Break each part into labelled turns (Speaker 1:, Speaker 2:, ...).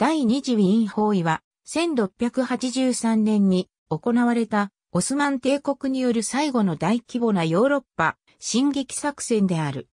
Speaker 1: 第二次ウィーン包囲は、1683年に行われたオスマン帝国による最後の大規模なヨーロッパ進撃作戦である。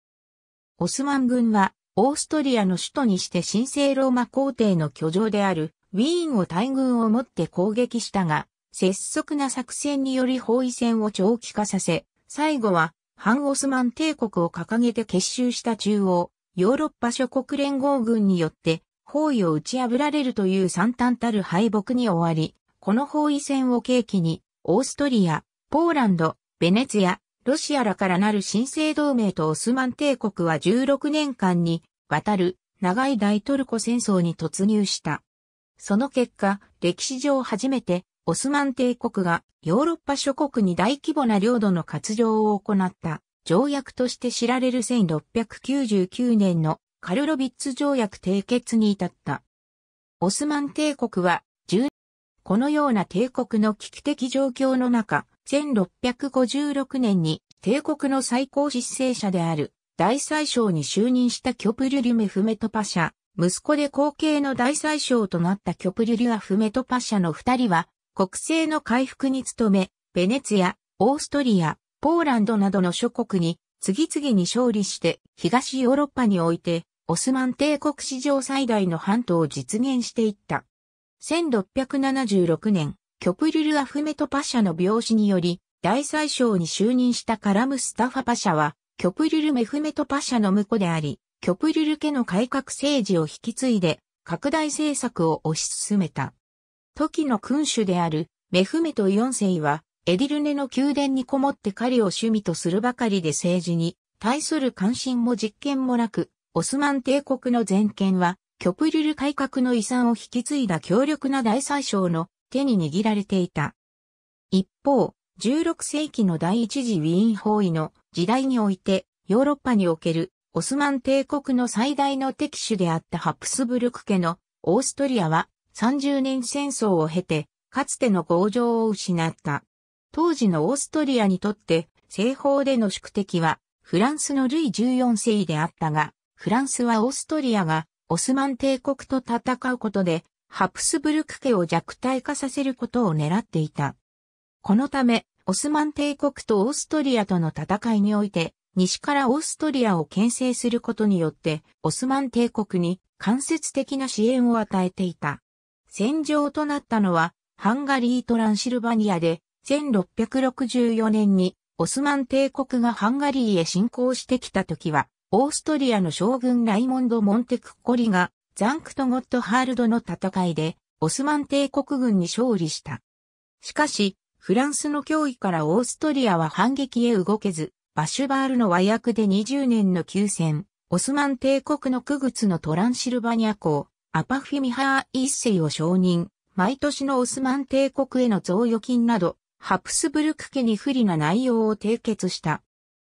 Speaker 1: オスマン軍はオーストリアの首都にして神聖ローマ皇帝の居城であるウィーンを大軍をもって攻撃したが、拙速な作戦により包囲戦を長期化させ、最後は反オスマン帝国を掲げて結集した中央、ヨーロッパ諸国連合軍によって包囲を打ち破られるという惨憺たる敗北に終わり、この包囲戦を契機に、オーストリア、ポーランド、ベネツィア、ロシアらからなる新生同盟とオスマン帝国は16年間に渡る長い大トルコ戦争に突入した。その結果、歴史上初めてオスマン帝国がヨーロッパ諸国に大規模な領土の割譲を行った条約として知られる1699年のカルロビッツ条約締結に至った。オスマン帝国は、このような帝国の危機的状況の中、1656年に帝国の最高執政者である大宰相に就任したキョプリュリュメフメトパシャ、息子で後継の大宰相となったキョプリュリュアフメトパシャの二人は、国政の回復に努め、ベネツィア、オーストリア、ポーランドなどの諸国に次々に勝利して東ヨーロッパにおいてオスマン帝国史上最大の半島を実現していった。1676年、キョプリル・アフメト・パシャの病死により、大宰相に就任したカラム・スタファ・パシャは、キョプリル・メフメト・パシャの婿であり、キョプルル家の改革政治を引き継いで、拡大政策を推し進めた。時の君主であるメフメト4世は、エディルネの宮殿にこもって狩りを趣味とするばかりで政治に対する関心も実験もなく、オスマン帝国の全権は、極リル改革の遺産を引き継いだ強力な大宰相の手に握られていた。一方、16世紀の第一次ウィーン包囲の時代において、ヨーロッパにおけるオスマン帝国の最大の敵手であったハプスブルク家のオーストリアは30年戦争を経て、かつての強情を失った。当時のオーストリアにとって、西方での宿敵は、フランスのルイ14世であったが、フランスはオーストリアがオスマン帝国と戦うことで、ハプスブルク家を弱体化させることを狙っていた。このため、オスマン帝国とオーストリアとの戦いにおいて、西からオーストリアを牽制することによって、オスマン帝国に間接的な支援を与えていた。戦場となったのは、ハンガリー・トランシルバニアで、1664年にオスマン帝国がハンガリーへ侵攻してきた時は、オーストリアの将軍ライモンド・モンテクッコリが、ザンクト・ゴット・ハールドの戦いで、オスマン帝国軍に勝利した。しかし、フランスの脅威からオーストリアは反撃へ動けず、バシュバールの和訳で20年の休戦、オスマン帝国の区靴のトランシルバニア公、アパフィミハー一世を承認、毎年のオスマン帝国への贈与金など、ハプスブルク家に不利な内容を締結した。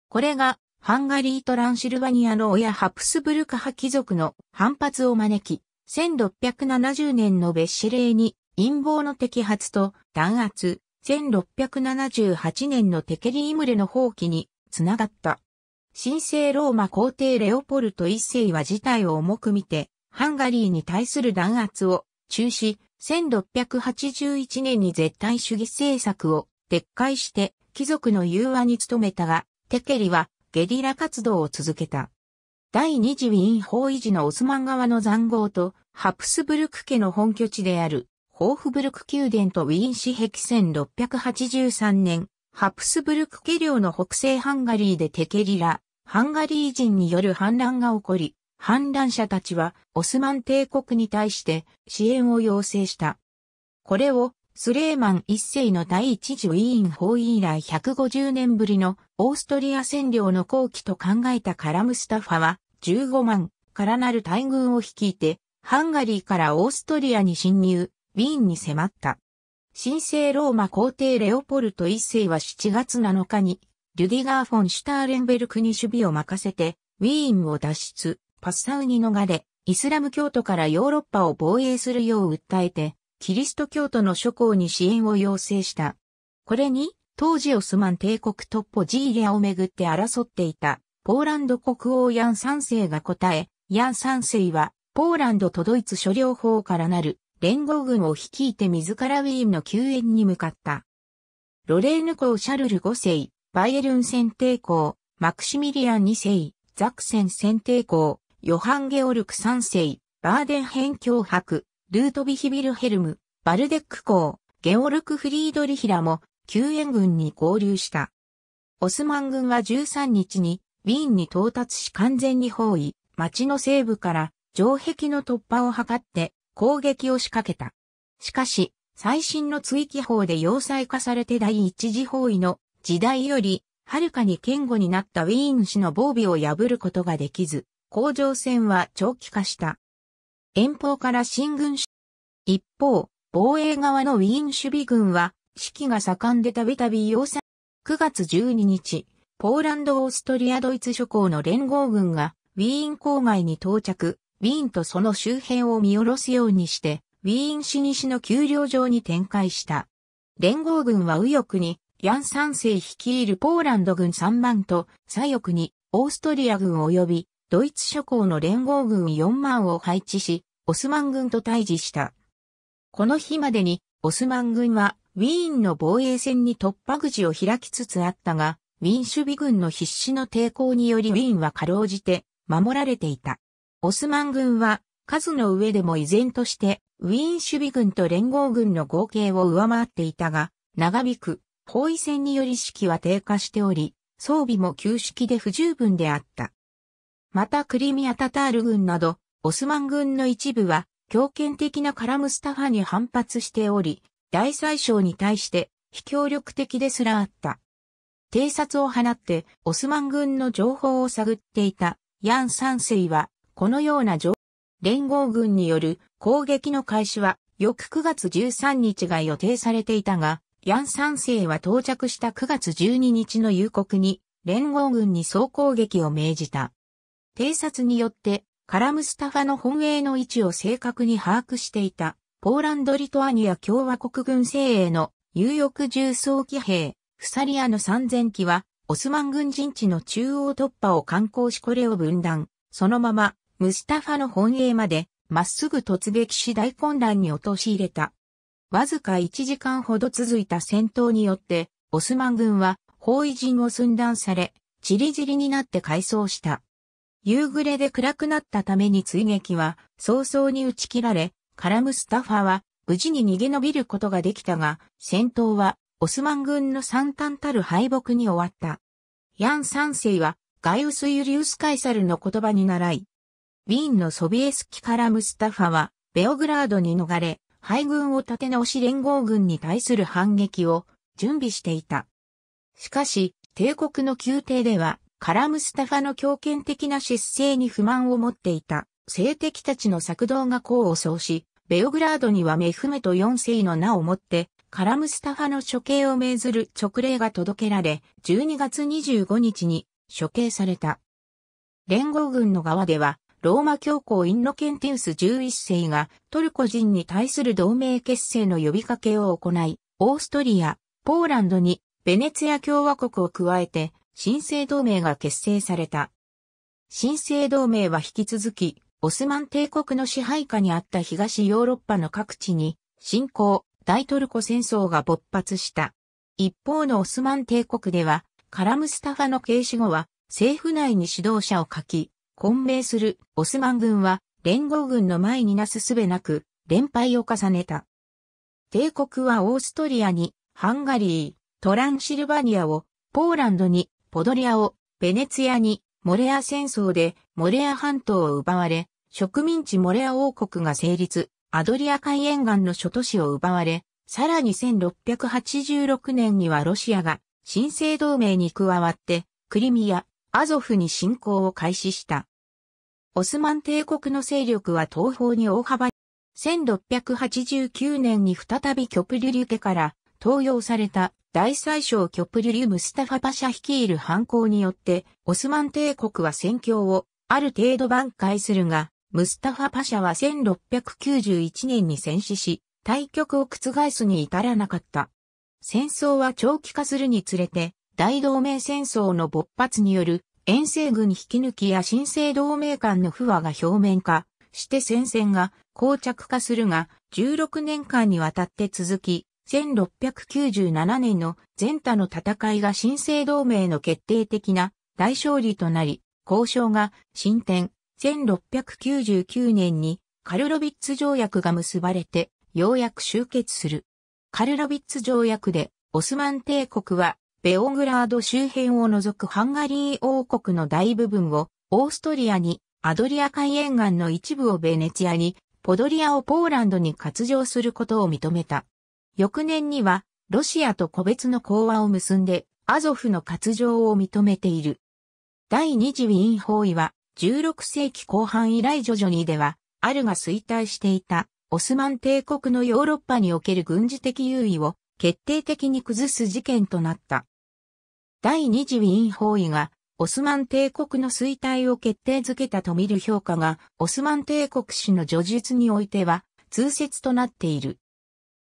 Speaker 1: これがハンガリー・トランシルバニアの親ハプスブルク派貴族の反発を招き、1670年の別紙令に陰謀の摘発と弾圧、1678年のテケリームレの放棄につながった。神聖ローマ皇帝レオポルト一世は事態を重く見て、ハンガリーに対する弾圧を中止、1681年に絶対主義政策を撤回して貴族の融和に努めたが、テケリはゲリラ活動を続けた。第二次ウィーン包囲時のオスマン側の残豪とハプスブルク家の本拠地であるホーフブルク宮殿とウィーン市壁1683年、ハプスブルク家領の北西ハンガリーでテケリラ、ハンガリー人による反乱が起こり、反乱者たちはオスマン帝国に対して支援を要請した。これをスレーマン一世の第一次ウィーン法以来150年ぶりのオーストリア占領の後期と考えたカラムスタファは15万からなる大軍を率いてハンガリーからオーストリアに侵入、ウィーンに迫った。神聖ローマ皇帝レオポルト一世は7月7日にリュディガー・フォン・シュターレンベルクに守備を任せてウィーンを脱出、パッサウに逃れ、イスラム教徒からヨーロッパを防衛するよう訴えて、キリスト教徒の諸侯に支援を要請した。これに、当時オスマン帝国トッポジーリアをめぐって争っていた、ポーランド国王ヤン三世が答え、ヤン三世は、ポーランドとドイツ諸領法からなる連合軍を率いて自らウィーンの救援に向かった。ロレーヌ公シャルル5世、バイエルン選定公、マクシミリアン2世、ザクセン選定公、ヨハンゲオルク3世、バーデン辺境博、ルートビヒビルヘルム、バルデック公、ゲオルク・フリードリヒラも、救援軍に合流した。オスマン軍は13日に、ウィーンに到達し完全に包囲、町の西部から城壁の突破を図って攻撃を仕掛けた。しかし、最新の追記法で要塞化されて第一次包囲の時代より、はるかに堅固になったウィーン市の防備を破ることができず、工場戦は長期化した。遠方から進軍し、一方、防衛側のウィーン守備軍は、指揮が盛んでたびたび要塞。9月12日、ポーランド・オーストリア・ドイツ諸侯の連合軍が、ウィーン郊外に到着、ウィーンとその周辺を見下ろすようにして、ウィーン市西の丘陵上に展開した。連合軍は右翼に、ヤン三世率いるポーランド軍3番と、左翼に、オーストリア軍及び、ドイツ諸侯の連合軍4万を配置し、オスマン軍と対峙した。この日までに、オスマン軍は、ウィーンの防衛戦に突破口を開きつつあったが、ウィーン守備軍の必死の抵抗によりウィーンはかろうじて守られていた。オスマン軍は数の上でも依然としてウィーン守備軍と連合軍の合計を上回っていたが、長引く包囲戦により士気は低下しており、装備も旧式で不十分であった。またクリミア・タタール軍など、オスマン軍の一部は、強権的なカラムスタファに反発しており、大宰相に対して非協力的ですらあった。偵察を放って、オスマン軍の情報を探っていた、ヤン三世は、このような情報、連合軍による攻撃の開始は、翌9月13日が予定されていたが、ヤン三世は到着した9月12日の夕刻に、連合軍に総攻撃を命じた。偵察によって、カラムスタファの本営の位置を正確に把握していた、ポーランド・リトアニア共和国軍精鋭の有翼重装機兵、フサリアの3000機は、オスマン軍陣地の中央突破を観光しこれを分断、そのまま、ムスタファの本営まで、まっすぐ突撃し大混乱に陥れた。わずか1時間ほど続いた戦闘によって、オスマン軍は包囲陣を寸断され、チリジリになって回装した。夕暮れで暗くなったために追撃は早々に打ち切られ、カラムスタファは無事に逃げ延びることができたが、戦闘はオスマン軍の惨憺たる敗北に終わった。ヤン三世はガイウス・ユリウス・カイサルの言葉に習い、ウィーンのソビエスキカラムスタファはベオグラードに逃れ、敗軍を立て直し連合軍に対する反撃を準備していた。しかし、帝国の宮廷ではカラムスタファの強権的な失勢に不満を持っていた、政敵たちの作動が功を奏し、ベオグラードにはメフメト四世の名をもって、カラムスタファの処刑を命ずる勅令が届けられ、12月25日に処刑された。連合軍の側では、ローマ教皇インノケンテウス11世がトルコ人に対する同盟結成の呼びかけを行い、オーストリア、ポーランドにベネツィア共和国を加えて新生同盟が結成された。新生同盟は引き続き、オスマン帝国の支配下にあった東ヨーロッパの各地に、侵攻、大トルコ戦争が勃発した。一方のオスマン帝国では、カラムスタファの軽視後は、政府内に指導者を書き、混迷するオスマン軍は、連合軍の前になすすべなく、連敗を重ねた。帝国はオーストリアに、ハンガリー、トランシルバニアを、ポーランドに、ポドリアを、ベネツィアに、モレア戦争で、モレア半島を奪われ、植民地モレア王国が成立、アドリア海沿岸の諸都市を奪われ、さらに1686年にはロシアが新生同盟に加わって、クリミア、アゾフに侵攻を開始した。オスマン帝国の勢力は東方に大幅に、1689年に再び極リュリュケから投用された大宰相キョプリュリュ・ムスタファパシャ率いる反抗によって、オスマン帝国は戦況をある程度挽回するが、ムスタファパシャは1691年に戦死し、対局を覆すに至らなかった。戦争は長期化するにつれて、大同盟戦争の勃発による遠征軍引き抜きや新生同盟間の不和が表面化して戦線が膠着化するが、16年間にわたって続き、1697年の前他の戦いが新生同盟の決定的な大勝利となり、交渉が進展、1699年にカルロビッツ条約が結ばれて、ようやく終結する。カルロビッツ条約で、オスマン帝国は、ベオグラード周辺を除くハンガリー王国の大部分を、オーストリアに、アドリア海沿岸の一部をベネチアに、ポドリアをポーランドに割譲することを認めた。翌年には、ロシアと個別の講和を結んで、アゾフの割上を認めている。第二次ウィーン包囲は、16世紀後半以来徐々にでは、あるが衰退していた、オスマン帝国のヨーロッパにおける軍事的優位を決定的に崩す事件となった。第二次ウィーン包囲が、オスマン帝国の衰退を決定づけたと見る評価が、オスマン帝国史の叙述においては、通説となっている。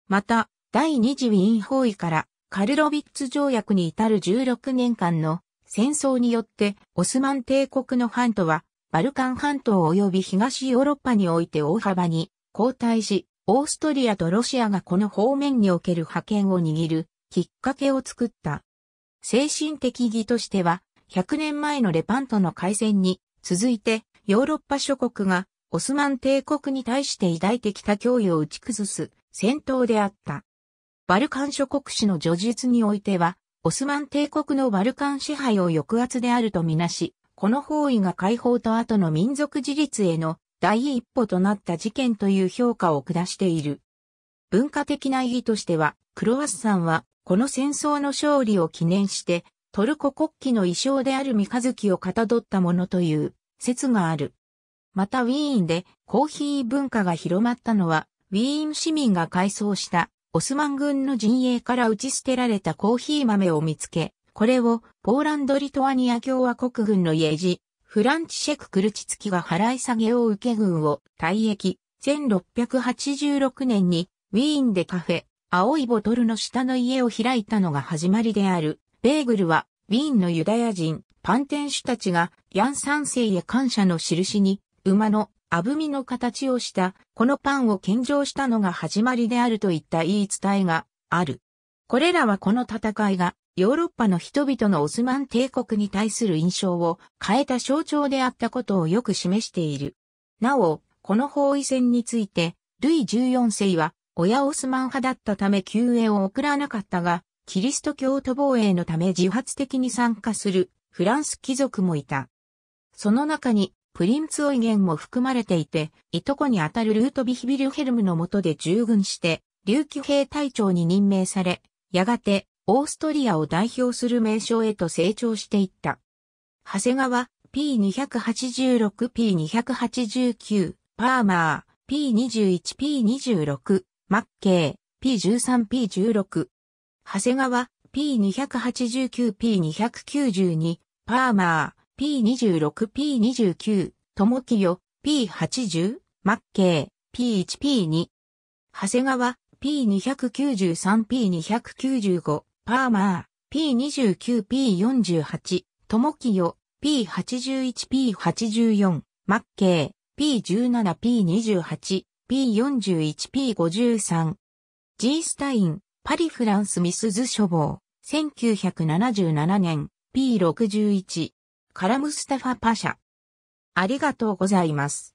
Speaker 1: また、第二次ウィーン包囲からカルロビッツ条約に至る16年間の戦争によってオスマン帝国の半島はバルカン半島及び東ヨーロッパにおいて大幅に後退し、オーストリアとロシアがこの方面における覇権を握るきっかけを作った。精神的義としては、100年前のレパントの海戦に続いてヨーロッパ諸国がオスマン帝国に対して抱いてきた脅威を打ち崩す戦闘であった。バルカン諸国史の叙述においては、オスマン帝国のバルカン支配を抑圧であるとみなし、この方位が解放と後の民族自立への第一歩となった事件という評価を下している。文化的な意義としては、クロワッサンは、この戦争の勝利を記念して、トルコ国旗の衣装である三日月をかたどったものという説がある。またウィーンでコーヒー文化が広まったのは、ウィーン市民が改装したオスマン軍の陣営から打ち捨てられたコーヒー豆を見つけ、これをポーランド・リトアニア共和国軍の家事、フランチシェク・クルチツキが払い下げを受け軍を退役、1686年にウィーンでカフェ、青いボトルの下の家を開いたのが始まりである。ベーグルは、ウィーンのユダヤ人、パンテン主たちが、ヤン三世へ感謝の印に、馬のあぶみの形をした、このパンを献上したのが始まりであるといった言い伝えがある。これらはこの戦いが、ヨーロッパの人々のオスマン帝国に対する印象を変えた象徴であったことをよく示している。なお、この包囲戦について、ルイ14世は、親オスマン派だったため救援を送らなかったが、キリスト教徒防衛のため自発的に参加するフランス貴族もいた。その中にプリンツオイゲンも含まれていて、いとこにあたるルートビヒビルヘルムの下で従軍して、琉球兵隊長に任命され、やがて、オーストリアを代表する名称へと成長していった。長谷川、P286、P289、パーマー、P21、P26、マッケー、P13、P16。長谷川、P289、P292、パーマー、P26、P29、ともきよ、P80、マッケー、P1、P2。長谷川、P293、P295、パーマー、P29、P48、ともきよ、P81、P84、マッケー、P17、P28、P41、P53。G スタイン、パリフランスミスズ処方、1977年、P61。カラムスタファパシャ。ありがとうございます。